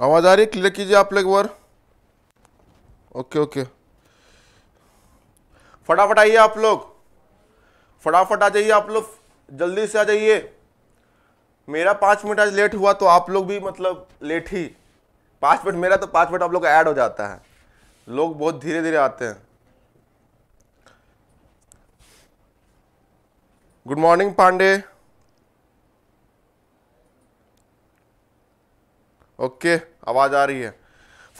आवाज़ आ रही क्लियर कीजिए आप लोग एक बार ओके ओके फटाफट आइए आप लोग फटाफट आ जाइए आप लोग जल्दी से आ जाइए मेरा पाँच मिनट आज लेट हुआ तो आप लोग भी मतलब लेट ही पाँच मिनट मेरा तो पाँच मिनट आप लोग का ऐड हो जाता है लोग बहुत धीरे धीरे आते हैं गुड मॉर्निंग पांडे ओके आवाज आ रही है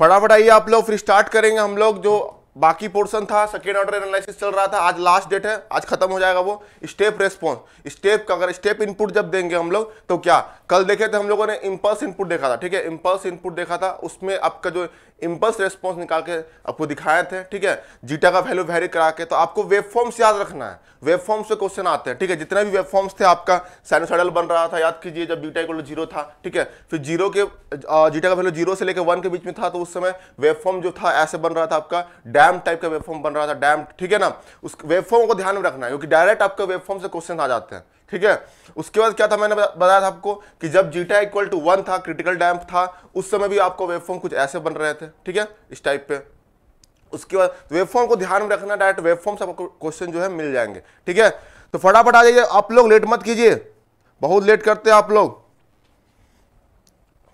फटाफट आइए आप लोग फिर स्टार्ट करेंगे हम लोग जो बाकी पोर्सन था सेकेंड ऑर्डर एनालिसिस चल रहा था आज लास्ट डेट है आज खत्म हो जाएगा वो स्टेप रेस्पॉन्स स्टेप का अगर स्टेप इनपुट जब देंगे हम लोग तो क्या कल देखे थे हम लोगों ने इम्पल्स इनपुट देखा था ठीक है इम्पल्स इनपुट देखा था उसमें आपका जो इम्पल्स रेस्पॉन्स निकाल के आपको दिखाए थे ठीक है जीटा का वैल्यू वेरी करा के तो आपको वेब फॉर्म्स याद रखना है वेब फॉर्म से क्वेश्चन आते हैं ठीक है जितने भी वेब फॉर्म्स थे आपका साइनोसाइडल बन रहा था याद कीजिए जब बीटा इक्वल जीरो था ठीक है फिर जीरो के जीटा का वैल्यू जीरो से लेकर वन के बीच में था तो उस समय वेब फॉर्म जो था ऐसे बन रहा था आपका डैम टाइप का वेब फॉर्म बन रहा था डैम ठीक है ना उस वेब फॉर्म को ध्यान में रखना है क्योंकि डायरेक्ट आपका वेब फॉर्म से क्वेश्चन आ जाते हैं ठीक है उसके बाद क्या था मैंने बताया था आपको कि जब जीटा इक्वल टू वन था क्रिटिकल डैम्प था उस समय भी आपको वेबफॉर्म कुछ ऐसे बन रहे थे ठीक है इस टाइप पे उसके बाद वेबफॉर्म को ध्यान में रखना डायरेक्ट वेबफॉर्म से आपको क्वेश्चन जो है मिल जाएंगे ठीक है तो फटाफट आ जाइए आप लोग लेट मत कीजिए बहुत लेट करते हैं आप लोग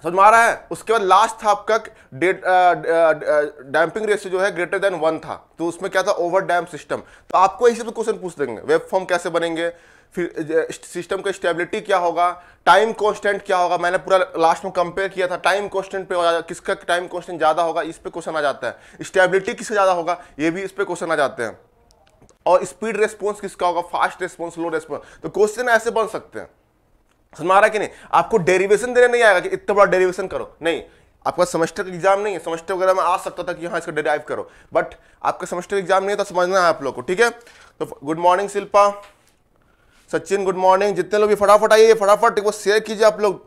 समझ में आ रहा है उसके बाद लास्ट था आपका damping ratio uh, uh, uh, जो है ग्रेटर देन वन था तो उसमें क्या था ओवर डैम सिस्टम तो आपको इसी पे क्वेश्चन पूछ देंगे वेब फॉर्म कैसे बनेंगे फिर सिस्टम का स्टेबिलिटी क्या होगा टाइम कॉन्स्टेंट क्या होगा मैंने पूरा लास्ट में कंपेयर किया था टाइम कॉन्स्टेंट पे किसका टाइम कॉन्स्टेंट ज़्यादा होगा इस पर क्वेश्चन आ जाता है स्टेबिलिटी किसका ज़्यादा होगा ये भी इस पर क्वेश्चन आ जाते हैं और स्पीड रेस्पॉन्स किसका होगा फास्ट रेस्पॉन्स स्लो रेस्पॉन्स तो क्वेश्चन ऐसे बन सकते हैं समझ आ रहा है कि नहीं आपको डेरिवेशन देने नहीं आएगा कि इतना बड़ा डेरिवेशन करो नहीं आपका सेमेस्टर का एग्जाम नहीं है सेमेस्टर वगैरह में आ सकता था कि हाँ इसका डिराइव करो बट आपका सेमेस्टर एग्जाम नहीं है तो समझना है आप लोग को ठीक है तो good morning Shilpa Sachin good morning जितने लोग भी फटाफट आइए फटाफट एक शेयर कीजिए आप लोग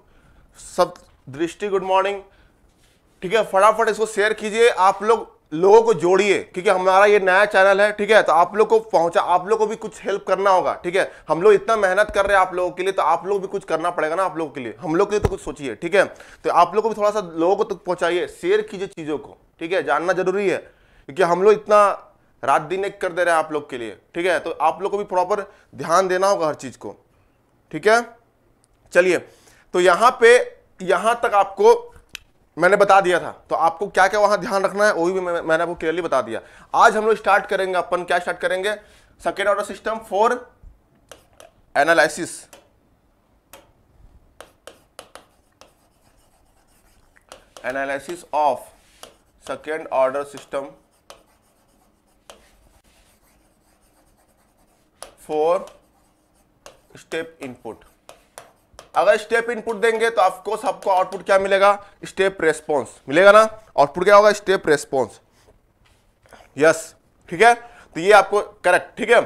सब दृष्टि गुड मॉर्निंग ठीक है फटाफट इसको शेयर कीजिए आप लोग लोगों को जोड़िए क्योंकि हमारा ये नया चैनल है ठीक है तो आप लोग को पहुंचा आप लोग को भी कुछ हेल्प करना होगा ठीक है हम लोग इतना मेहनत कर रहे हैं आप लोगों के लिए तो आप लोग भी कुछ करना पड़ेगा ना आप लोगों के लिए हम लोग के लिए तो कुछ सोचिए ठीक है तो आप लोग को भी थोड़ा सा लोगों को तक तो पहुंचाइए शेयर कीजिए चीज़ों को ठीक है जानना जरूरी है क्योंकि हम लोग इतना रात दिन एक कर दे रहे हैं आप लोग के लिए ठीक है तो आप लोग को भी प्रॉपर ध्यान देना होगा हर चीज़ को ठीक है चलिए तो यहां पे यहां तक आपको मैंने बता दिया था तो आपको क्या क्या वहां ध्यान रखना है वो भी मैं, मैंने आपको क्लियरली बता दिया आज हम लोग स्टार्ट करेंगे अपन क्या स्टार्ट करेंगे second order system for analysis analysis of second order system for step input अगर स्टेप इनपुट देंगे तो ऑफकोर्स आपको आउटपुट क्या मिलेगा स्टेप रेस्पॉन्स मिलेगा ना आउटपुट क्या होगा स्टेप रेस्पॉन्स यस ठीक है तो ये आपको करेक्ट ठीक है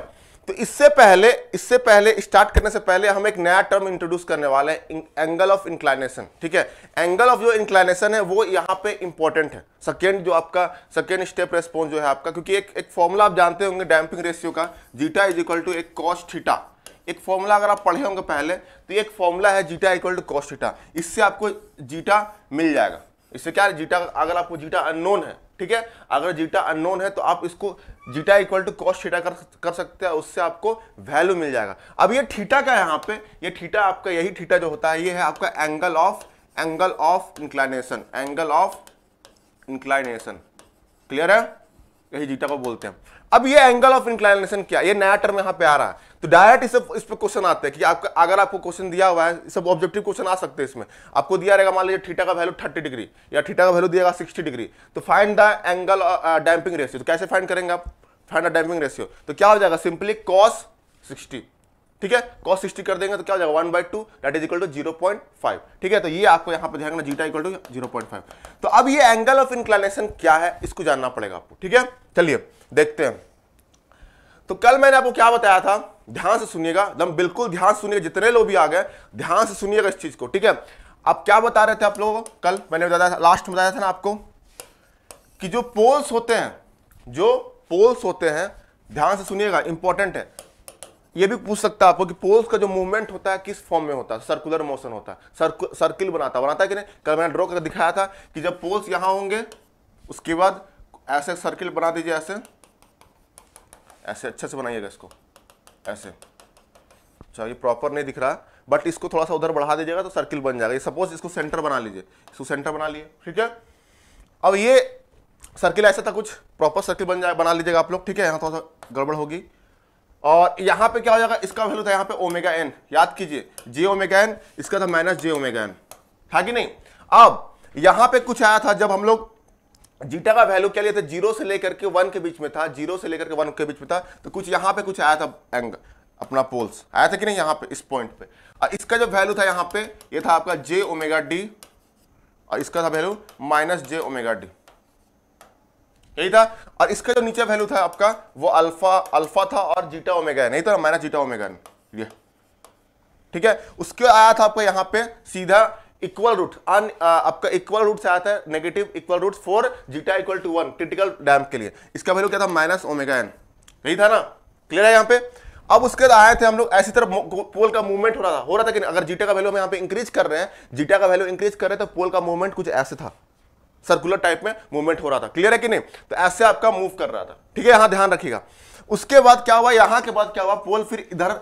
तो इससे पहले इससे पहले स्टार्ट करने से पहले हम एक नया टर्म इंट्रोड्यूस करने वाले हैं एंगल ऑफ इंक्लाइनेशन ठीक है एंगल ऑफ जो इंक्लाइनेशन है वो यहाँ पे इंपॉर्टेंट है सेकेंड जो आपका सेकेंड स्टेप रेस्पॉन्स जो है आपका क्योंकि एक एक फॉर्मूला आप जानते होंगे डैम्पिंग रेशियो का जीटा इज इक्वल टू एक कॉस्ट थीटा एक फॉर्मूला अगर आप पढ़े होंगे पहले तो एक फॉर्मूला है जीटा इक्वल टू कॉस्टिटा इससे आपको जीटा मिल जाएगा इससे क्या है जीटा अगर आपको जीटा अननोन है ठीक है अगर जीटा अननोन है तो आप इसको zeta equal to cos theta कर कर सकते हैं उससे आपको वैल्यू मिल जाएगा अब ये थीटा का है यहाँ पे ये थीटा आपका यही थीटा जो होता है ये है आपका angle of angle of inclination angle of inclination clear है यही जीटा को बोलते हैं अब ये एंगल ऑफ इंक्लाइनेशन क्या ये नया टर्म यहां पे आ रहा है तो डायरेक्ट इस, इस पर क्वेश्चन आते हैं कि आपका अगर आपको क्वेश्चन दिया हुआ है सब ऑब्जेक्टिव क्वेश्चन आ सकते हैं इसमें आपको दिया रहेगा मान लीजिए थीटा का वैल्यू थर्टी डिग्री या थीटा का वैल्यू दिएगा 60 डिग्री तो find the angle damping ratio तो कैसे फाइंड करेंगे आप फाइंड द डैम्पिंग रेशियो तो क्या हो जाएगा सिंपली कॉस सिक्सटी ठीक है कॉस सिक्सटी कर देंगे तो क्या हो जाएगा one by two that is equal to zero point five ठीक है तो ये आपको यहाँ पर ध्यान रखना zeta equal to zero point five तो अब ये एंगल ऑफ इंक्लाइनेशन क्या है इसको जानना पड़ेगा आपको ठीक है चलिए देखते हैं तो कल मैंने आपको क्या बताया था ध्यान से सुनिएगा एकदम बिल्कुल ध्यान से सुनिएगा जितने लोग भी आ गए ध्यान से सुनिएगा इस चीज को ठीक है आप क्या बता रहे थे आप लोगों को कल मैंने बताया था लास्ट में बताया था ना आपको कि जो पोल्स होते हैं जो पोल्स होते हैं ध्यान से सुनिएगा इंपॉर्टेंट है ये भी पूछ सकता है आपको कि पोल्स का जो मूवमेंट होता है किस फॉर्म में होता है सर्कुलर मोशन होता है सर्कु, सर्किल बनाता है बनाता है कि नहीं कल मैंने ड्रॉ करके दिखाया था कि जब पोल्स यहाँ होंगे उसके बाद ऐसे सर्किल बना दीजिए ऐसे ऐसे अच्छे से बनाइएगा इसको ऐसे अच्छा ये प्रॉपर नहीं दिख रहा बट इसको थोड़ा सा उधर बढ़ा दीजिएगा तो सर्किल बन जाएगा सपोज इसको सेंटर बना लीजिए इसको सेंटर बना लिए ठीक है अब ये सर्किल ऐसा था कुछ प्रॉपर सर्किल बन जाए बना लीजिएगा आप लोग ठीक है यहाँ थोड़ा सा गड़बड़ होगी और यहाँ पे क्या हो जाएगा इसका वैल्यू था यहाँ पे ओमेगा एन याद कीजिए जे ओमेगा एन इसका था माइनस जे ओमेगा एन था कि नहीं अब यहाँ पे कुछ आया था जब हम लोग जीटा का वैल्यू क्या लिया था जीरो से लेकर के वन के बीच में था जीरो से लेकर के वन के बीच में था तो कुछ यहाँ पे कुछ आया था एंग अपना पोल्स आया था कि नहीं यहाँ पे इस पॉइंट पे और इसका जो वैल्यू था यहाँ पे ये यह था आपका जे ओमेगा डी और इसका था वैल्यू माइनस जे ओमेगा डी यही था और इसका जो नीचे वैल्यू था आपका वो अल्फा अल्फा था और जीटा ओमेगा नहीं था तो माइनस जीटा ओमेगा ठीक है उसके आया था आपका यहाँ पे सीधा इक्वल रूट अन आपका इक्वल रूट से आता है negative equal root for zeta equal to one critical damp के लिए इसका वैल्यू क्या था माइनस ओमेगा एन यही था ना क्लियर है यहाँ पे अब उसके बाद आए थे हम लोग ऐसी तरफ पोल का मूवमेंट हो रहा था हो रहा था कि अगर जीटा का वैल्यू हम यहाँ पे इंक्रीज कर रहे हैं जीटा का वैल्यू इंक्रीज कर रहे हैं तो पोल का मूवमेंट कुछ ऐसे था सर्कुलर टाइप में मूवमेंट हो रहा था क्लियर है कि नहीं तो ऐसे आपका मूव कर रहा था ठीक है यहाँ ध्यान रखिएगा उसके बाद क्या हुआ यहाँ के बाद क्या हुआ पोल फिर इधर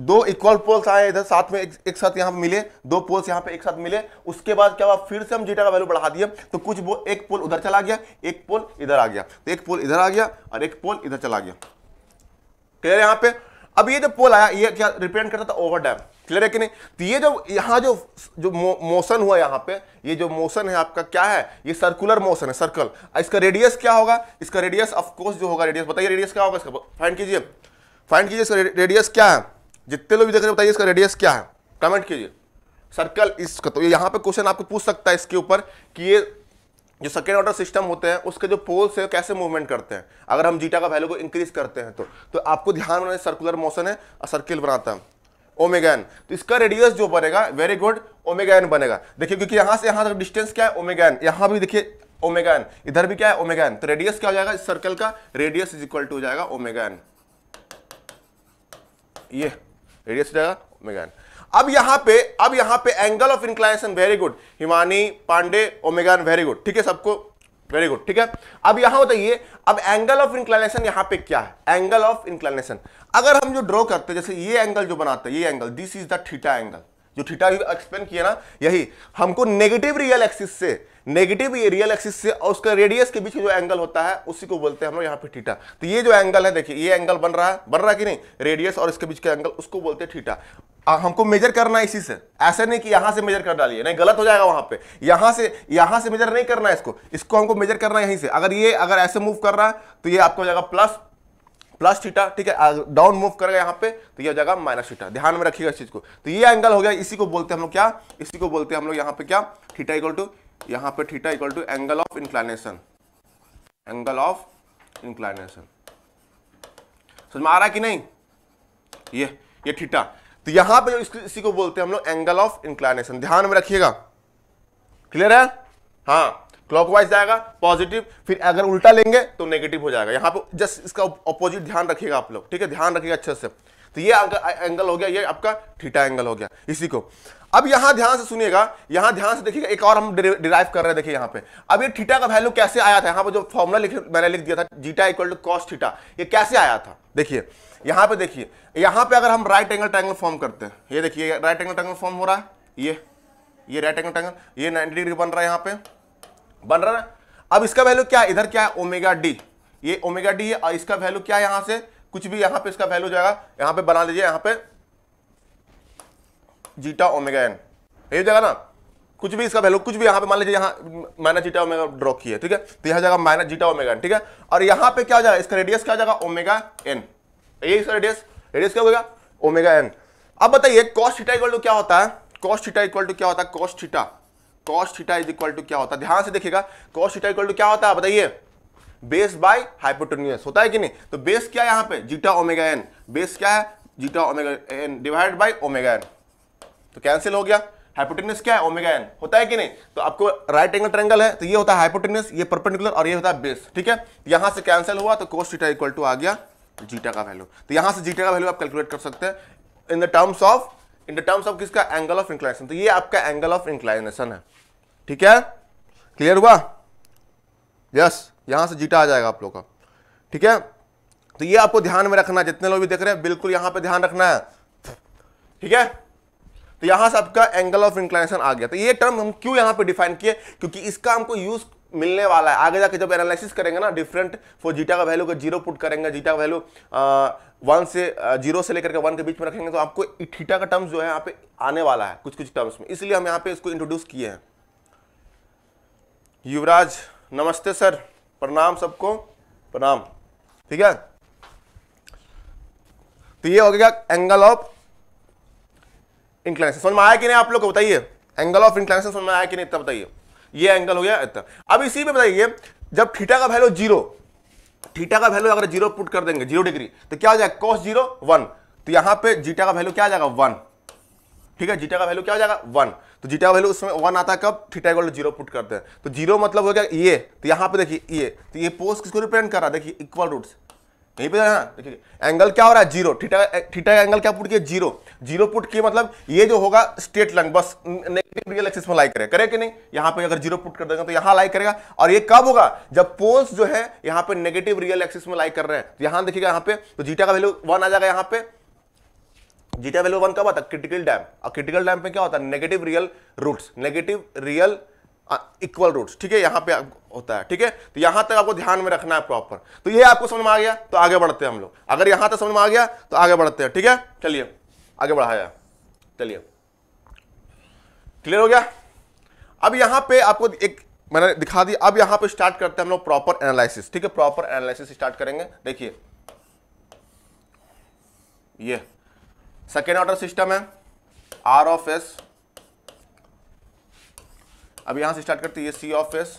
दो इक्वल पोल्स आए इधर साथ में एक, एक साथ यहां पे मिले दो पोल्स यहाँ पे एक साथ मिले उसके बाद क्या हुआ फिर से हम जीटा का वैल्यू बढ़ा दिए तो कुछ वो एक पोल उधर चला गया एक पोल इधर आ गया तो एक पोल इधर आ गया और एक पोल इधर चला गया क्लियर यहाँ पे अब ये जो पोल आया ये क्या रिप्रेजेंट करता था ओवर डैम क्लियर है कि नहीं तो ये जो यहां जो जो मोशन हुआ यहाँ पे ये जो मोशन है आपका क्या है ये सर्कुलर मोशन है सर्कल इसका रेडियस क्या होगा इसका रेडियस ऑफकोर्स जो होगा रेडियस बताइए रेडियस क्या होगा इसका फाइंड कीजिए फाइंड कीजिए इसका रेडियस क्या है जितने लोग भी देख रहे बताइए इसका रेडियस क्या है कमेंट कीजिए सर्कल इसका तो यहाँ पे क्वेश्चन आपको पूछ सकता है इसके ऊपर कि ये जो सेकेंड ऑर्डर सिस्टम होते हैं उसके जो पोल्स है कैसे मूवमेंट करते हैं अगर हम जीटा का वैल्यू को इंक्रीज करते हैं तो तो आपको ध्यान में सर्कुलर मोशन है और सर्किल बनाता है ओमेगा एन तो इसका रेडियस जो बनेगा वेरी गुड ओमेगा एन बनेगा देखिए क्योंकि यहाँ से यहाँ तक डिस्टेंस क्या है ओमेगा एन यहाँ भी देखिए ओमेगा एन इधर भी क्या है ओमेगा एन तो रेडियस क्या हो जाएगा इस सर्कल का रेडियस इज इक्वल टू हो जाएगा ओमेगा एन ये रेडियस ओमेगा एन अब यहां पे अब यहां पे angle of inclination very good Himani Pandey omega very good ठीक है सबको वेरी गुड ठीक है अब यहां बताइए अब एंगल ऑफ इंक्लाइनेशन यहां पे क्या है एंगल ऑफ इंक्लाइनेशन अगर हम जो ड्रॉ करते हैं जैसे ये एंगल जो बनाते हैं ये angle this is the theta angle जो थीटा भी एक्सप्लेन किया ना यही हमको नेगेटिव रियल एक्सिस से नेगेटिव रियल एक्सिस से और उसका रेडियस के बीच जो एंगल होता है उसी को बोलते हैं हम लोग यहाँ पे थीटा तो ये जो एंगल है देखिए ये एंगल बन रहा है बन रहा कि नहीं रेडियस और इसके बीच का एंगल उसको बोलते हैं थीटा आ, हमको मेजर करना है इसी से ऐसे नहीं कि यहां से मेजर कर डालिए नहीं गलत हो जाएगा वहां पे यहां से यहां से मेजर नहीं करना है इसको इसको हमको मेजर करना है यहीं से अगर ये अगर ऐसे मूव कर रहा है तो ये आपको हो जाएगा प्लस प्लस थीटा ठीक है डाउन मूव करेगा यहाँ पे तो ये हो जाएगा माइनस थीटा ध्यान में रखिएगा इस चीज को तो ये एंगल हो गया इसी को बोलते हैं हम लोग क्या इसी को बोलते हैं हम लोग यहाँ पे क्या थीटा इक्वल टू यहाँ पे theta equal to angle of inclination angle of inclination समझ में आ रहा है कि नहीं ये ये थीटा तो यहां पे जो इसी को बोलते हैं हम लोग एंगल ऑफ इंक्लाइनेशन ध्यान में रखिएगा क्लियर है हाँ क्लॉकवाइज जाएगा पॉजिटिव फिर अगर उल्टा लेंगे तो नेगेटिव हो जाएगा यहाँ पे जस्ट इसका अपोजिट ध्यान रखिएगा आप लोग ठीक है ध्यान रखिएगा अच्छे से तो ये एंगल हो गया ये आपका थीटा एंगल हो गया इसी को अब यहां ध्यान से सुनिएगा यहां ध्यान से देखिएगा एक और हम डिराइव कर रहे हैं देखिए यहां पे अब ये थीटा का वैल्यू कैसे आया था यहां पे जो फॉर्मूला लिख मैंने लिख दिया था zeta equal to cos theta ये कैसे आया था देखिए यहां पे देखिए यहां पे अगर हम राइट एंगल ट्रायंगल फॉर्म करते हैं ये देखिए राइट एंगल ट्रायंगल फॉर्म हो रहा है ये ये राइट एंगल ट्रायंगल ये नाइनटी डिग्री बन रहा है यहां पे बन रहा है अब इसका वैल्यू क्या इधर क्या है ओमेगा डी ये ओमेगा डी है और इसका वैल्यू क्या है यहां से कुछ भी यहां पे इसका वैल्यू जाएगा यहां पे बना लीजिए यहां पे जीटा ओमेगा एन ये हो जाएगा ना कुछ भी इसका वैल्यू कुछ भी यहां पे मान लीजिए यहां माइनस जीटा ओमेगा ड्रॉ किया ठीक है तो यहाँ जाएगा माइनस जीटा ओमेगा एन ठीक है और यहां पर क्या हो जाएगा इसका रेडियस क्या जाएगा ओमेगा एन ये इसका रेडियस रेडियस क्या होगा ओमेगा एन अब बताइए कॉस्ट थीटा इक्वल टू क्या होता है कॉस्ट थीटा इक्वल टू क्या होता है cos theta cos theta is equal to क्या होता है ध्यान से देखिएगा कॉस थीटा इक्वल टू क्या होता है बताइए बेस बाय हाइपोटेन्यूस होता है कि नहीं तो बेस क्या है यहाँ पे जीटा ओमेगा एन बेस क्या है zeta omega N divide by omega N तो कैंसिल हो गया हाइपोटेनियस क्या है ओमेगा एन होता है कि नहीं तो आपको राइट एंगल ट्रेंगल है तो ये होता है हाइपोटेनियस ये परपेंडिकुलर और ये होता है बेस ठीक है तो यहां से कैंसिल हुआ तो कोस थीटा इक्वल टू आ गया जीटा का वैल्यू तो यहां से जीटा का वैल्यू आप कैलकुलेट कर सकते हैं in the terms of in the terms of किसका एंगल ऑफ इंक्लाइनेशन तो ये आपका एंगल ऑफ इंक्लाइनेशन है ठीक है क्लियर हुआ यस yes, यहां से जीटा आ जाएगा आप लोग का ठीक है तो ये आपको ध्यान में रखना जितने लोग भी देख रहे हैं बिल्कुल यहां पे ध्यान रखना है ठीक है तो यहां से आपका एंगल ऑफ इंक्लाइनेशन आ गया तो ये टर्म हम क्यों यहां पे डिफाइन किए क्योंकि इसका हमको यूज मिलने वाला है आगे जाके जब एनालिसिस करेंगे ना डिफरेंट फॉर जीटा का वैल्यू को जीरो पुट करेंगे जीटा का वैल्यू वन से जीरो से लेकर के वन के बीच में रखेंगे तो आपको थीटा का टर्म्स जो है यहाँ पे आने वाला है कुछ कुछ टर्म्स में इसलिए हम यहाँ पे इसको इंट्रोड्यूस किए हैं युवराज नमस्ते सर प्रणाम सबको प्रणाम ठीक है तो ये हो गया एंगल ऑफ इंक्लाइनेशन समझ में आया कि नहीं आप लोग को बताइए एंगल ऑफ इंक्लाइनेशन समझ में आया कि नहीं इतना बताइए ये एंगल हो गया इतना अब इसी में बताइए जब थीटा का वैल्यू जीरो थीटा का वैल्यू अगर जीरो पुट कर देंगे जीरो डिग्री तो क्या हो जाएगा कॉस जीरो वन तो यहां पे जीटा का वैल्यू क्या आ जाएगा वन ठीक है जीटा का वैल्यू क्या हो जाएगा वन तो जीटा का वैल्यू उसमें वन आता है कब थीटा इक्वल जीरो पुट करते हैं तो जीरो मतलब हो गया ये तो यहां पर देखिए ये तो ये पोस्ट किसको रिप्रेजेंट कर रहा है देखिए इक्वल रूट्स कहीं पे ना देखिए एंगल क्या हो रहा है जीरो थीटा थीटा एंगल क्या पुट किया जीरो जीरो पुट किए मतलब ये जो होगा स्ट्रेट लाइन बस नेगेटिव रियल एक्सिस में लाई करेगा करे कि नहीं यहाँ पे अगर जीरो पुट कर देगा तो यहाँ लाई करेगा और ये कब होगा जब पोल्स जो है यहाँ पे नेगेटिव रियल एक्सिस में लाई कर रहे हैं तो यहाँ देखिएगा यहाँ पे तो जीटा का वैल्यू वन आ जाएगा यहाँ पे जीटा वैल्यू वन कब आता क्रिटिकल डैम और क्रिटिकल डैम पे क्या होता है negative real roots negative real equal roots ठीक है यहाँ पे होता है ठीक है तो यहां तक आपको ध्यान में रखना है प्रॉपर तो ये आपको समझ में आ गया तो आगे बढ़ते हैं हम लोग अगर यहां तक समझ में आ गया तो आगे बढ़ते हैं ठीक है चलिए आगे बढ़ाया चलिए क्लियर हो गया अब यहां पे आपको एक मैंने दिखा दिया अब यहां पे स्टार्ट करते हैं हम लोग प्रॉपर एनालिसिस ठीक है प्रॉपर एनालिसिस स्टार्ट करेंगे देखिए ये सेकेंड ऑर्डर सिस्टम है आर ऑफ एस अब यहां से स्टार्ट करते हैं ये सी ऑफ एस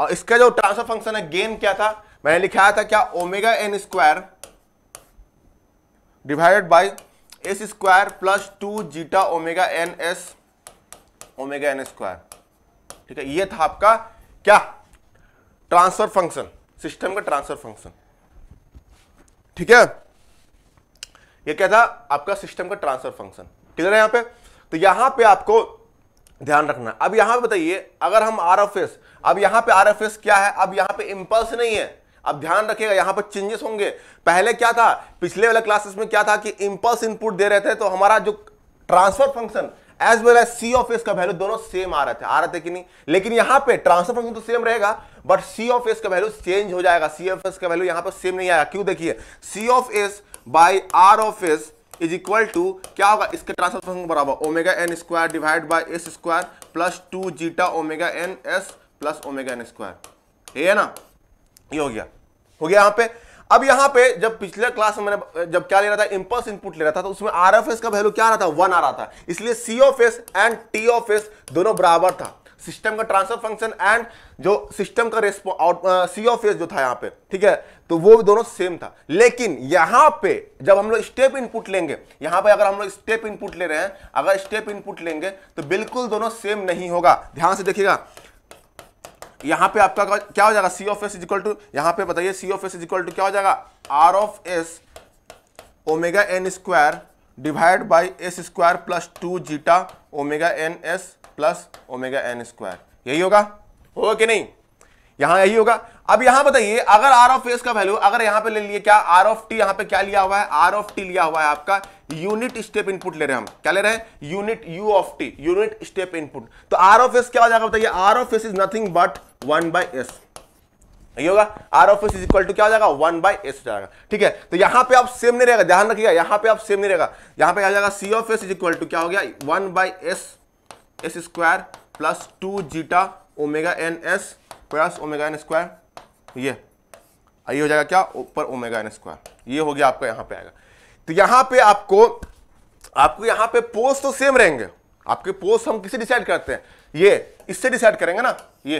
और इसका जो ट्रांसफर फंक्शन है गेन क्या था मैंने लिखाया था क्या omega N square divided by S square plus two zeta omega N S omega N square ठीक है ये था आपका क्या ट्रांसफर फंक्शन सिस्टम का ट्रांसफर फंक्शन ठीक है ये क्या था आपका सिस्टम का ट्रांसफर फंक्शन ठीक है यहां पे तो यहां पे आपको ध्यान रखना अब यहां पे बताइए अगर हम आर ऑफ एस अब यहां पे आरएफएस क्या है अब यहां पे इंपल्स नहीं है अब ध्यान रखिएगा यहां पर चेंजेस होंगे पहले क्या था पिछले वाले क्लासेस में क्या था कि इंपल्स इनपुट दे रहे थे तो हमारा जो transfer function as well as C of S का वैल्यू दोनों सेम आ रहे थे आ रहे थे कि नहीं लेकिन यहां पे ट्रांसफर फंक्शन तो सेम रहेगा बट सी ऑफ एस का वैल्यू चेंज हो जाएगा सी ऑफ एस का वैल्यू यहां पर सेम नहीं आएगा क्यों देखिए C of S by R of S is equal to क्या होगा इसके ट्रांसफर फंक्शन बराबर omega N square divide by S square plus two zeta omega N S plus omega N square ये है ना ये हो गया हो गया यहां पे अब यहां पे जब पिछले क्लास में मैंने जब क्या ले रहा था इंपल्स इनपुट ले रहा था तो उसमें आर एफ एस का वैल्यू क्या आ रहा था वन आ रहा था इसलिए C of S and T of S दोनों बराबर था सिस्टम का ट्रांसफर फंक्शन एंड जो सिस्टम का रेस्पॉन्स सी ऑफ एस जो था यहां पे ठीक है तो वो भी दोनों सेम था लेकिन यहां पे जब हम लोग स्टेप इनपुट लेंगे यहां पे अगर हम लोग स्टेप इनपुट ले रहे हैं अगर स्टेप इनपुट लेंगे तो बिल्कुल दोनों सेम नहीं होगा ध्यान से देखिएगा यहां पे आपका क्या हो जाएगा सी of S is equal to यहां पे बताइए C of S is equal to क्या हो जाएगा R of S omega N square divide by S square plus two zeta omega N S plus omega N square यही होगा हो कि नहीं यहां यही होगा अब यहां बताइए अगर आर ऑफ एस का वैल्यू अगर यहां पे ले लिए क्या आर ऑफ टी यहां पे क्या लिया हुआ है आर ऑफ टी लिया हुआ है आपका यूनिट स्टेप इनपुट ले रहे हैं हम क्या ले रहे हैं unit U of T unit step input तो आर ऑफ एस क्या हो जाएगा बताइए R of S is nothing but one by S यही होगा R of S is equal to क्या हो जाएगा वन बाई एस जाएगा ठीक है तो यहां पे आप सेम नहीं रहेगा ध्यान रखिएगा यहां पे आप सेम नहीं रहेगा यहां पे आ जाएगा सी of S is equal to क्या हो गया one by S S square plus two zeta omega N S plus omega N square ये ये हो जाएगा क्या ऊपर ओमेगा एन स्क्वायर ये हो गया आपका यहाँ पे आएगा तो यहाँ पे आपको आपको यहाँ पे पोस्ट तो सेम रहेंगे आपके पोस्ट हम किसे डिसाइड करते हैं ये इससे डिसाइड करेंगे ना ये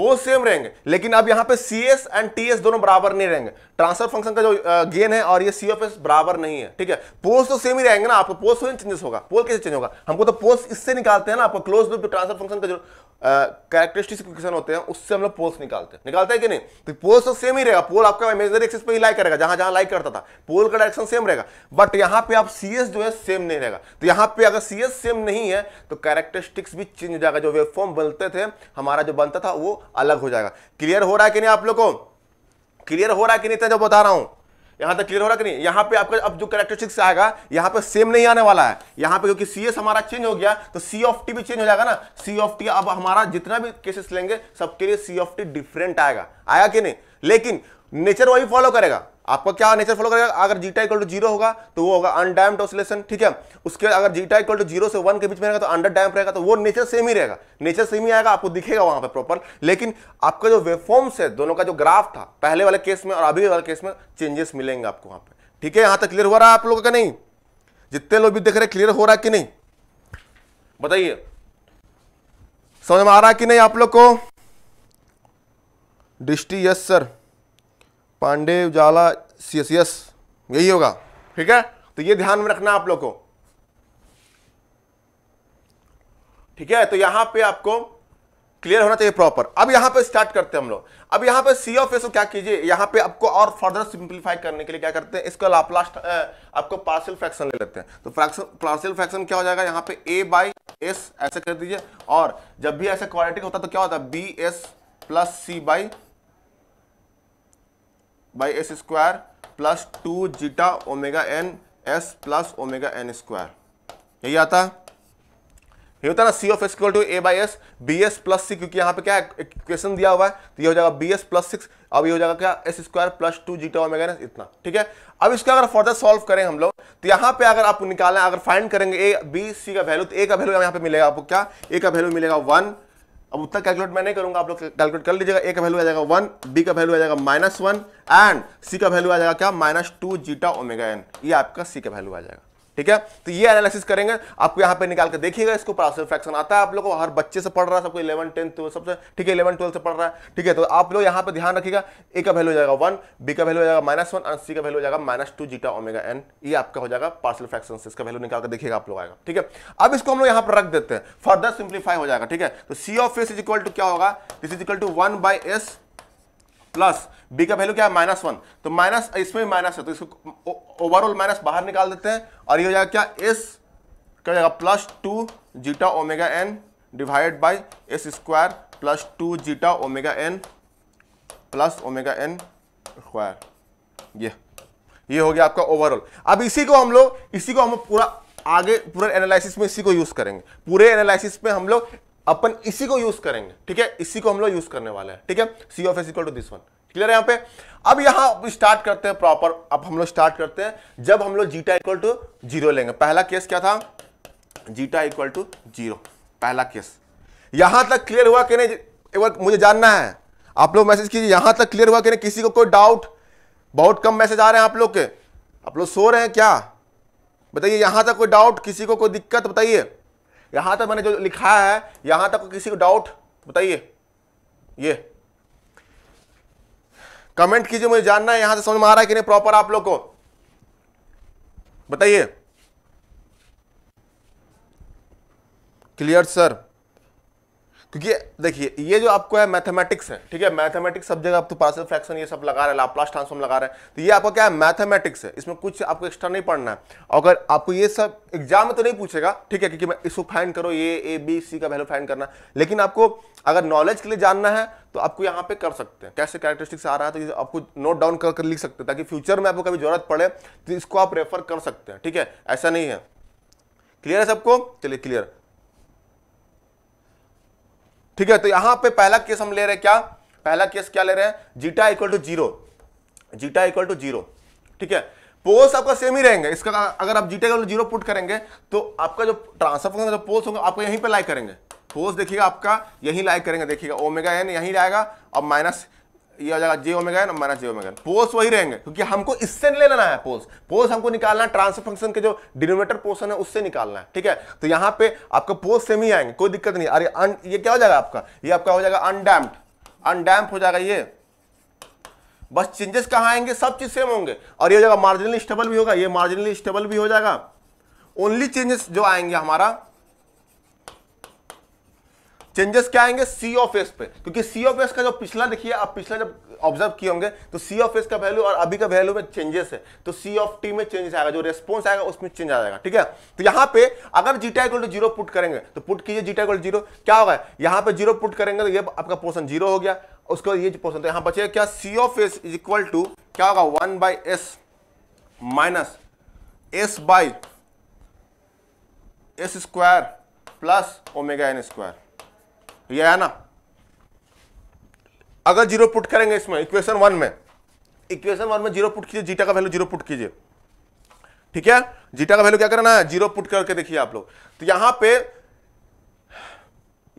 वो सेम रहेंगे लेकिन अब यहां पे C S and T S दोनों बराबर नहीं रहेंगे ट्रांसफर फंक्शन का जो गेन है और ये सी एफ एस बराबर नहीं है ठीक है पोस्ट तो सेम ही रहेंगे ना आपको पोस्ट में चेंजेस होगा पोल कैसे चेंज होगा हमको तो पोस्ट इससे निकालते हैं ना आपको क्लोज लूप ट्रांसफर फंक्शन का जो कैरेक्टरिस्टिक्स होते हैं उससे हम लोग पोल्स निकालते हैं निकालते हैं कि नहीं तो पोल्स तो सेम ही रहेगा पोल आपका इमेजनरी एक्सिस पे ही लाइक करेगा जहां जहां लाइक करता था पोल का डायरेक्शन सेम रहेगा बट यहां पर आप सी एस जो है सेम नहीं रहेगा तो यहां पर अगर सी एस सेम नहीं है तो कैरेक्टरिस्टिक्स भी चेंज हो जाएगा जो वेब फॉर्म बनते थे हमारा जो बनता था वो अलग हो जाएगा क्लियर हो रहा है कि नहीं आप लोग को क्लियर हो रहा है कि नहीं इतना जो बता रहा हूं यहां तक क्लियर हो रहा कि नहीं यहां पे आपका अब जो करेक्टरिस्टिक्स आएगा यहां पे सेम नहीं आने वाला है यहां पे क्योंकि एस हमारा चेंज हो गया तो सी ऑफ टी भी चेंज हो जाएगा ना सी ऑफ टी अब हमारा जितना भी केसेस लेंगे सबके लिए सी ऑफ टी डिफरेंट आएगा आया कि नहीं लेकिन नेचर वही फॉलो करेगा आपका क्या नेचर फॉलो करेगा अगर जीटा इक्वल टू जीरो होगा तो वो होगा अनडैम्ड ऑसिलेशन ठीक है उसके बाद अगर जीटा इक्वल टू जीरो से वन के बीच में रहेगा तो अंडर डैम्प रहेगा तो वो नेचर सेम ही रहेगा नेचर सेम ही आएगा आपको दिखेगा वहां पर प्रॉपर लेकिन आपका जो वेफॉर्म्स है दोनों का जो ग्राफ था पहले वाले केस में और अभी वाले केस में चेंजेस मिलेंगे आपको वहां पर ठीक है यहां तक क्लियर हो रहा है आप लोगों का नहीं जितने लोग भी देख रहे क्लियर हो रहा है कि नहीं बताइए समझ में आ रहा है कि नहीं आप लोग को Drishti yes sir Pandey Ujala C S S यही होगा ठीक है तो ये ध्यान में रखना आप लोग को ठीक है तो यहां पे आपको क्लियर होना चाहिए प्रॉपर अब यहां पे स्टार्ट करते हैं हम लोग अब यहां पे सी ऑफ एस क्या कीजिए यहां पे आपको और फर्दर सिंप्लीफाई करने के लिए क्या करते हैं इसको लाप्लास्ट आपको पार्सियल फ्रैक्शन ले लेते हैं तो फ्रैक्शन पार्शियल फ्रैक्शन क्या हो जाएगा यहां पे ए बाई एस ऐसे कर दीजिए और जब भी ऐसे क्वालिटी होता है तो क्या होता है B S plus C by by S square plus two zeta omega N S plus omega N square यही आता है ये होता है ना C of S equal to A by S B S plus C क्योंकि यहाँ पे क्या इक्वेशन दिया हुआ है तो ये हो जाएगा बी एस प्लस सिक्स अब ये हो जाएगा क्या S square plus two zeta omega N इतना ठीक है अब इसका अगर फर्दर सॉल्व करें हम लोग तो यहाँ पे अगर आप निकालें अगर फाइंड करेंगे ए बी सी का वैल्यू तो ए का वैल्यू यहाँ पे मिलेगा आपको क्या ए का वैल्यू मिलेगा वन अब उत्तर कैलकुलेट मैं नहीं करूंगा आप लोग कैलकुलेट कर लीजिएगा ए का वैल्यू आ जाएगा वन बी का वैल्यू आ जाएगा माइनस वन एंड सी का वैल्यू आ जाएगा क्या minus two zeta omega N ये आपका सी का वैल्यू आ जाएगा ठीक है तो ये एनालिसिस करेंगे आपको यहां पे निकाल के देखिएगा इसको पार्सल फ्रैक्शन आता है आप लोग को हर बच्चे से पढ़ रहा है सबको इलेवन टेंथ सबसे ठीक है इलेवन ट्वेल्थ से पढ़ रहा है ठीक है तो आप लोग यहां पर ध्यान रखिएगा ए का वैल्यू हो जाएगा वन बी का वैल्यू हो जाएगा माइनस वन सी का वैल्यू हो जाएगा minus two zeta omega N ये आपका हो जाएगा पार्सल फ्रैक्शन इसका वैल्यू निकाल के देखिएगा आप लोग आएगा ठीक है अब इसको हम लोग यहां पर रख देते हैं फर्दर सिंप्लीफाई हो जाएगा ठीक है तो सी of S is equal to क्या होगा this is equal to one by s plus b का वैल्यू क्या है माइनस वन तो माइनस इसमें भी माइनस है तो इसको ओवरऑल माइनस बाहर निकाल देते हैं और ये हो जाएगा क्या एस क्या जाएगा plus two zeta omega N divide by S square plus two zeta omega n plus omega N square ये ये हो गया आपका ओवरऑल अब इसी को हम लोग इसी को हम पूरा आगे पूरे एनालिसिस में इसी को यूज करेंगे पूरे एनालिसिस में हम लोग अपन इसी को यूज करेंगे ठीक है इसी को हम लोग यूज करने वाले हैं ठीक है c of S equal to this one clear है यहां पे अब यहां स्टार्ट करते हैं प्रॉपर अब हम लोग स्टार्ट करते हैं जब हम लोग जीटा इक्वल टू जीरो लेंगे पहला केस क्या था जीटा इक्वल टू जीरो पहला केस यहां तक क्लियर हुआ कि नहीं एक मुझे जानना है आप लोग मैसेज कीजिए यहां तक क्लियर हुआ कि नहीं किसी को कोई डाउट बहुत कम मैसेज आ रहे हैं आप लोग के आप लोग सो रहे हैं क्या बताइए यहां तक कोई डाउट किसी को कोई दिक्कत बताइए यहां तक मैंने जो लिखा है यहां तक किसी को डाउट बताइए ये कमेंट कीजिए मुझे जानना है यहां से समझ में आ रहा है कि नहीं प्रॉपर आप लोग को बताइए क्लियर सर क्योंकि देखिए ये जो आपको है मैथमेटिक्स है ठीक है मैथमेटिक्स सब जगह आप तो पार्सल फ्रैक्शन ये सब लगा रहे हैं लाप्लास ट्रांसफॉर्म लगा रहे हैं तो ये आपका क्या है मैथमेटिक्स है इसमें कुछ आपको एक्स्ट्रा नहीं पढ़ना है अगर आपको ये सब एग्जाम में तो नहीं पूछेगा ठीक है क्योंकि मैं इसको फाइंड करो ये ए बी सी का वैल्यू फाइंड करना लेकिन आपको अगर नॉलेज के लिए जानना है तो आपको यहाँ पे कर सकते हैं कैसे कैरेक्टरिस्टिक्स आ रहा है तो आपको नोट डाउन कर, कर लिख सकते हैं ताकि फ्यूचर में आपको कभी जरूरत पड़े तो इसको आप रेफर कर सकते हैं ठीक है ऐसा नहीं है क्लियर है सबको चलिए क्लियर ठीक है तो यहां पे पहला केस हम ले रहे हैं क्या पहला केस क्या ले रहे हैं zeta equal to zero zeta equal to zero ठीक है पोल्स आपका सेम ही रहेंगे इसका अगर आप zeta equal to zero put करेंगे तो आपका जो ट्रांसफर फंक्शन जो पोल्स होंगे आपको यहीं पर लाइक करेंगे पोल्स देखिएगा आपका यहीं लाइक करेंगे देखिएगा ओमेगा एन यहीं आएगा और माइनस ये आ जाएगा जे ओमेगा एन माइनस जे ओमेगा पोल्स वही रहेंगे क्योंकि हमको इससे ले लेना है पोल्स पोल्स हमको निकालना है ट्रांसफर फंक्शन के जो डिनोमेटर पोर्सन है उससे निकालना है ठीक है तो यहां पे आपका पोल्स सेम ही आएंगे कोई दिक्कत नहीं अरे ये क्या हो जाएगा आपका ये आपका हो जाएगा अनडैम्प्ड अनडैम्प हो जाएगा ये बस चेंजेस कहां आएंगे सब चीज़ सेम होंगे और ये हो जाएगा मार्जिनली स्टेबल भी होगा ये मार्जिनली स्टेबल भी हो जाएगा ओनली चेंजेस जो आएंगे हमारा चेंजेस क्या आएंगे सी ऑफ एस पे क्योंकि सी ऑफ एस का जो पिछला देखिए आप पिछला जब ऑब्जर्व किए होंगे तो सी ऑफ एस का वैल्यू और अभी का वैल्यू में चेंजेस है तो सी ऑफ टी में चेंजेस आएगा जो रेस्पॉन्स आएगा उसमें चेंज आ जाएगा ठीक है तो यहां पे अगर zeta equal to zero put करेंगे तो पुट कीजिए जीटा इक्वल जीरो क्या होगा यहां पर जीरो पुट करेंगे तो ये आपका पोर्सन जीरो हो गया उसके बाद ये पोर्सन तो यहां बचेगा क्या c of S is equal to क्या होगा one by s minus s by S square plus omega N square ये है ना अगर जीरो पुट करेंगे इसमें इक्वेशन वन में इक्वेशन वन में जीरो पुट कीजिए जीटा का वैल्यू जीरो पुट कीजिए ठीक है जीटा का वैल्यू क्या करना है जीरो पुट करके देखिए आप लोग तो यहां पे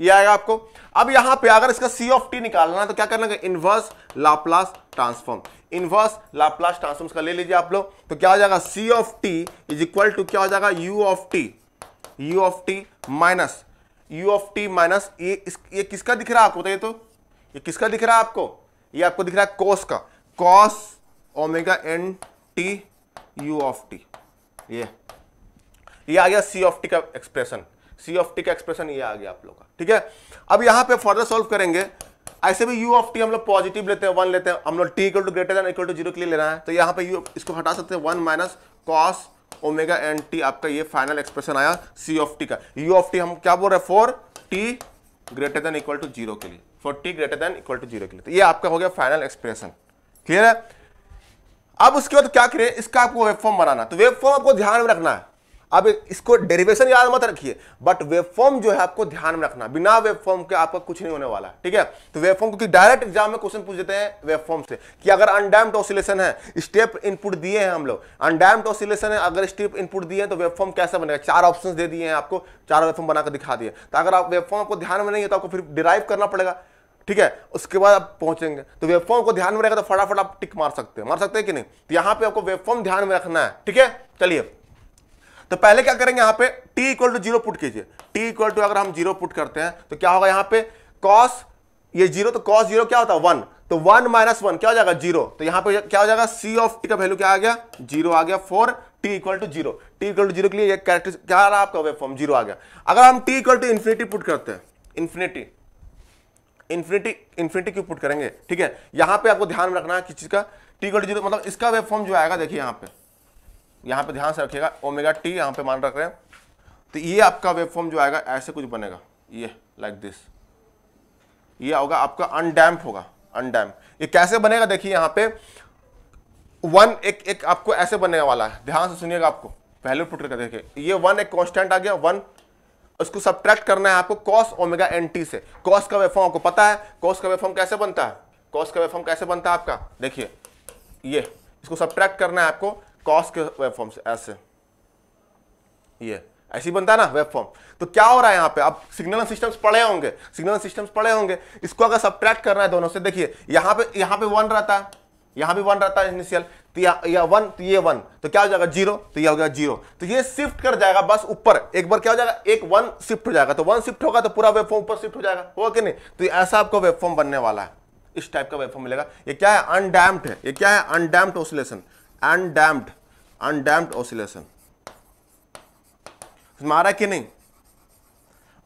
ये आएगा आपको अब यहां पे अगर इसका सी ऑफ टी निकालना है तो क्या करना inverse Laplace transform inverse Laplace transform का ले लीजिए आप लोग तो क्या हो जाएगा सी of t is equal to क्या हो जाएगा u of t u of t minus u of t minus ये किसका दिख रहा है आपको तो ये किसका दिख रहा है आपको ये आपको दिख रहा है कॉस का cos omega n t u of t ये ये आ गया सी ऑफ टी का एक्सप्रेशन सी ऑफ टी का एक्सप्रेशन ये आ गया आप लोग का ठीक है अब यहां पे फर्दर सॉल्व करेंगे ऐसे भी यू ऑफ टी हम लोग पॉजिटिव लेते हैं वन लेते हैं हम लोग t equal to greater than equal to zero के लिए लेना है तो यहां पे u इसको हटा सकते हैं one minus cos omega n t आपका ये फाइनल एक्सप्रेशन आया सी ऑफ टी का यू ऑफ टी हम क्या बोल रहे हैं for t greater than equal to zero के लिए for t greater than equal to zero के लिए तो ये आपका हो गया फाइनल एक्सप्रेशन क्लियर है अब उसके बाद क्या करें इसका आपको वेब फॉर्म बनाना तो वेब फॉर्म आपको ध्यान में रखना है अब इसको डेरिवेशन याद मत रखिए बट वेबफॉर्म जो है आपको ध्यान में रखना बिना वेबफॉर्म के आपका कुछ नहीं होने वाला ठीक है तो वेबफॉर्म क्योंकि डायरेक्ट एग्जाम में क्वेश्चन पूछ देते हैं वेबफॉर्म से कि अगर अनडैम्ड ऑसिलेशन है स्टेप इनपुट दिए हैं हम लोग अनडैम्ड ऑसिलेशन है अगर स्टेप इनपुट दिए हैं तो वेबफॉर्म कैसा बनेगा चार ऑप्शन दे दिए हैं आपको चार वेबफॉर्म बनाकर दिखा दिए तो अगर आप वेबफॉर्म आपको ध्यान में नहीं है तो आपको फिर डिराइव करना पड़ेगा ठीक है उसके बाद आप पहुंचेंगे तो वेबफॉर्म को ध्यान में रखा तो फटाफट आप टिक मार सकते हैं मार सकते हैं कि नहीं तो यहाँ पे आपको वेबफॉर्म ध्यान में रखना है ठीक है चलिए तो पहले क्या करेंगे यहां पे t equal to zero put कीजिए t इक्वल टू अगर हम जीरो पुट करते हैं तो क्या होगा यहां पे cos ये जीरो तो cos जीरो क्या होता है वन तो वन माइनस वन क्या हो जाएगा जीरो तो यहां पे क्या हो जाएगा c ऑफ t का वैल्यू क्या आ गया जीरो आ गया for t equal to zero t equal to zero के लिए ये कैरेक्टर क्या रहा आपका वेब फॉर्म जीरो आ गया अगर हम t equal to infinity put करते हैं इन्फिनिटी इन्फिनिटी इन्फिनिटी क्यों पुट करेंगे ठीक है यहां पे आपको ध्यान रखना है किस चीज का t इक्वल टू जीरो मतलब इसका वेब फॉर्म जो आएगा देखिए यहां पर यहाँ पे ध्यान से रखिएगा ओमेगा टी यहाँ पे मान रख रहे हैं तो ये आपका वेबफॉर्म जो आएगा ऐसे कुछ बनेगा ये लाइक like दिस ये होगा आपका अनडैम्प होगा अनडैम्प ये कैसे बनेगा देखिए यहाँ पे वन एक एक आपको ऐसे बनने वाला है ध्यान से सुनिएगा आपको पहले पुट कर देखिए ये वन एक कॉन्स्टेंट आ गया वन उसको सब्ट्रैक्ट करना है आपको कॉस ओमेगा एन टी से कॉस का वेबफॉर्म आपको पता है कॉस का वेबफॉर्म कैसे बनता है कॉस का वेबफॉर्म कैसे बनता है आपका देखिए ये इसको सब्ट्रैक्ट करना है आपको कॉस के वेब फॉर्म से ऐसे ये ऐसे ही बनता है ना वेब फॉर्म तो क्या हो रहा है यहां पे आप सिग्नल सिस्टम्स पढ़े होंगे सिग्नल सिस्टम्स पढ़े होंगे इसको अगर सब्ट्रैक्ट करना है दोनों से देखिए यहां पे यहां पे वन रहता है यहां भी वन रहता है इनिशियल तो या, या वन तो ये वन तो क्या हो जाएगा जीरो तो ये हो गया जीरो तो ये शिफ्ट कर जाएगा बस ऊपर एक बार क्या हो जाएगा एक वन शिफ्ट हो जाएगा तो वन शिफ्ट होगा तो पूरा वेब फॉर्म ऊपर शिफ्ट हो जाएगा होगा कि नहीं तो ऐसा आपको वेब फॉर्म बनने वाला है इस टाइप का वेब फॉर्म मिलेगा ये क्या है अनडैम्प्ड है ये क्या है undamped oscillation undamped undamped oscillation मारा कि नहीं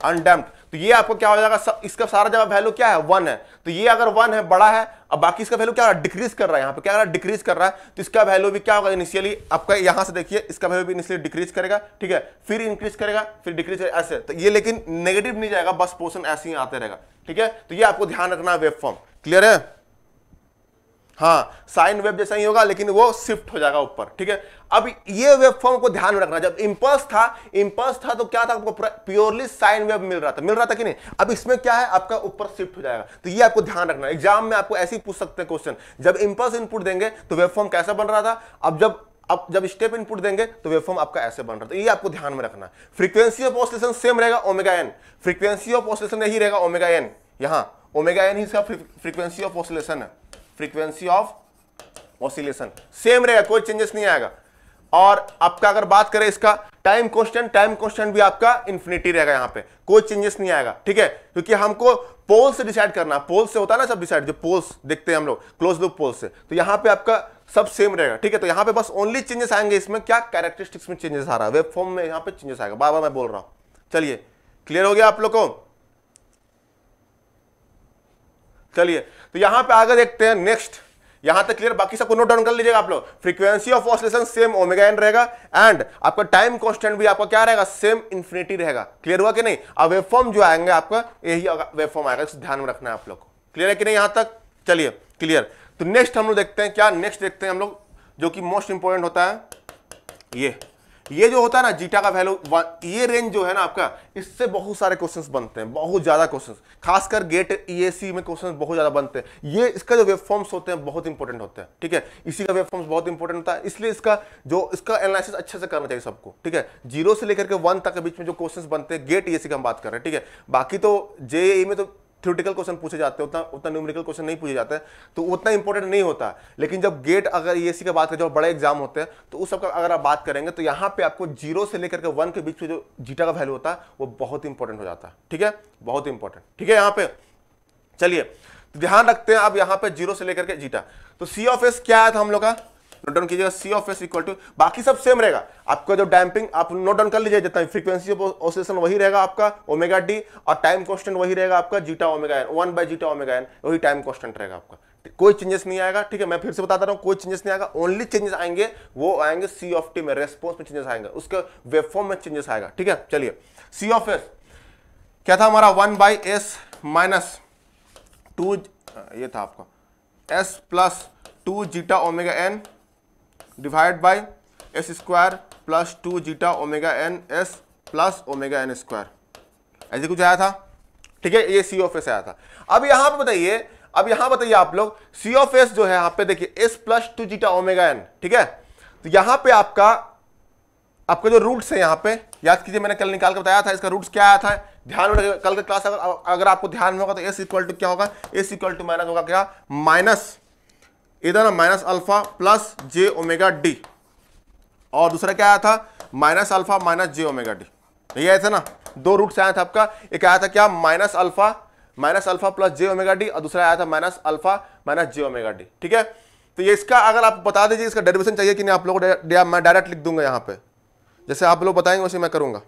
अनडैम्प्ड तो ये आपको क्या हो जाएगा सब इसका सारा जब वैल्यू क्या है वन है तो ये अगर वन है बड़ा है अब बाकी इसका वैल्यू क्या डिक्रीज कर रहा है यहां पे क्या डिक्रीज कर रहा है तो इसका वैल्यू भी क्या होगा इनिशियली आपका यहां से देखिए इसका वैल्यू भी इनिशियली डिक्रीज करेगा ठीक है फिर इंक्रीज करेगा फिर डिक्रीज करेगा ऐसे तो ये लेकिन नेगेटिव नहीं जाएगा बस पोर्सन ऐसे ही आते रहेगा ठीक है तो ये आपको ध्यान रखना है वेब फॉर्म क्लियर है हाँ साइन वेब जैसा ही होगा लेकिन वो शिफ्ट हो जाएगा ऊपर ठीक है अब ये वेब फॉर्म को ध्यान में रखना जब इम्पल्स था इम्पल्स था तो क्या था आपको प्योरली साइन वेब मिल रहा था मिल रहा था कि नहीं अब इसमें क्या है आपका ऊपर शिफ्ट हो जाएगा तो ये आपको ध्यान रखना एग्जाम में आपको ऐसे ही पूछ सकते हैं क्वेश्चन जब इम्पल्स इनपुट देंगे तो वेब फॉर्म कैसा बन रहा था अब जब अब जब स्टेप इनपुट देंगे तो वेब फॉर्म आपका ऐसे बन रहा था ये आपको ध्यान में रखना फ्रीक्वेंसी ऑफ ऑसलेशन सेम रहेगा omega n frequency of oscillation यही रहेगा ओमेगा एन यहाँ ओमेगा एन ही फ्रीक्वेंसी ऑफ ऑसलेशन है फ्रीक्वेंसी ऑफ ऑसिलेशन सेम रहेगा कोई चेंजेस नहीं आएगा और आपका अगर बात करें इसका टाइम कॉन्स्टेंट टाइम कॉन्स्टेंट भी आपका इन्फिनिटी रहेगा यहाँ पे कोई चेंजेस नहीं आएगा ठीक है क्योंकि हमको पोल से डिसाइड करना पोल से होता है ना सब डिसाइड जो पोल्स देखते हैं हम लोग क्लोज लुक पोल से तो यहाँ पे आपका सब सेम रहेगा ठीक है तो यहां पे बस ओनली चेंजेस आएंगे इसमें क्या कैरेक्टरिस्टिक्स में चेंजेस आ रहा है वेब फॉर्म में यहाँ पे चेंजेस आएगा बाबा मैं बोल रहा हूँ चलिए क्लियर हो गया आप लोग को चलिए तो यहां पे आगे देखते हैं नेक्स्ट यहां तक क्लियर बाकी सबको नोट डाउन कर लीजिएगा आप लोग frequency of oscillation same omega n रहेगा एंड आपका टाइम कॉन्स्टेंट भी आपका क्या रहेगा सेम इन्फिनिटी रहेगा क्लियर हुआ कि नहीं अब वेबफॉर्म जो आएंगे आपका यही वेबफॉर्म आएगा इस ध्यान में रखना है आप लोग को क्लियर है कि नहीं यहां तक चलिए क्लियर तो नेक्स्ट हम लोग देखते हैं क्या नेक्स्ट देखते हैं हम लोग जो कि मोस्ट इंपॉर्टेंट होता है ये ये जो होता है ना जीटा का वैल्यू ये रेंज जो है ना आपका इससे बहुत सारे क्वेश्चंस बनते हैं बहुत ज़्यादा क्वेश्चंस खासकर गेट ईएसी में क्वेश्चंस बहुत ज़्यादा बनते हैं ये इसका जो वेबफॉर्म्स होते हैं बहुत इंपॉर्टेंट होते हैं ठीक है इसी का वेबफॉर्म्स बहुत इंपॉर्टेंट होता है इसलिए इसका जो इसका एनालिसिस अच्छे से करना चाहिए सबको ठीक है जीरो से लेकर के वन तक के बीच में जो क्वेश्चन बनते हैं गेट ई का हम बात कर रहे हैं ठीक है बाकी तो जे e में तो थ्योरेटिकल क्वेश्चन पूछे जाते हैं उतना उतना न्यूमेरिकल क्वेश्चन नहीं पूछे जाते तो उतना इंपॉर्टेंट नहीं होता लेकिन जब गेट अगर ई की बात करें जो बड़े एग्जाम होते हैं तो उस सबका अगर आप बात करेंगे तो यहाँ पे आपको जीरो से लेकर के वन के बीच में जो जीटा का वैल्यू होता है वो बहुत इंपॉर्टेंट हो जाता है ठीक है बहुत इंपॉर्टेंट ठीक है यहाँ पे चलिए तो ध्यान रखते हैं अब यहाँ पे जीरो से लेकर के जीटा तो सी ऑफ एस क्या आया था हम लोग का नोट डाउन कीजिएगा c of S equal to बाकी सब सेम रहेगा आपका जो डैम्पिंग आप नोट डाउन कर लीजिए जितना फ्रीक्वेंसी ऑसिलेशन वही रहेगा आपका ओमेगा डी और टाइम कॉन्स्टेंट वही रहेगा आपका zeta omega n one by zeta omega n वही टाइम कॉन्स्टेंट रहेगा आपका कोई चेंजेस नहीं आएगा ठीक है मैं फिर से बताता रहा हूँ कोई चेंजेस नहीं आएगा ओनली चेंजेस आएंगे वो आएंगे सी ऑफ टी में रेस्पॉन्स में चेंजेस आएंगे उसके वेबफॉर्म में चेंजेस आएगा ठीक है चलिए सी ऑफ एस क्या था हमारा one by s minus two ये था आपका s plus two zeta omega N divide by s square plus two zeta omega N S plus omega N square ऐसे कुछ आया था ठीक है ये सी ऑफ एस आया था अब यहां पे बताइए अब यहां बताइए आप लोग सी ऑफ एस जो है यहाँ पे देखिए s plus two zeta omega n ठीक है तो यहां पे आपका आपका जो रूट्स है यहां पे याद कीजिए मैंने कल निकाल के बताया था इसका रूट्स क्या आया था ध्यान में कल का क्लास अगर अगर आपको ध्यान में होगा तो एस इक्वल टू क्या होगा एस इक्वल टू माइनस होगा क्या माइनस इधर ना minus alpha plus j omega d और दूसरा क्या आया था माइनस अल्फा माइनस जे ओमेगा डी ये आया था ना दो रूट से आया था आपका एक आया था क्या minus alpha minus alpha plus j omega d और दूसरा आया था माइनस अल्फा माइनस जे ओमेगा डी ठीक है तो ये इसका अगर आप बता दीजिए इसका डेरिवेशन चाहिए कि नहीं आप लोग मैं डायरेक्ट लिख दूंगा यहाँ पे जैसे आप लोग बताएंगे वैसे मैं करूंगा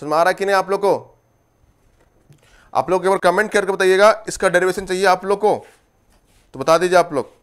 सुन मारा कि नहीं आप लोग को आप लोग केवल कमेंट करके बताइएगा इसका डेरिवेशन चाहिए आप लोग को तो बता दीजिए आप लोग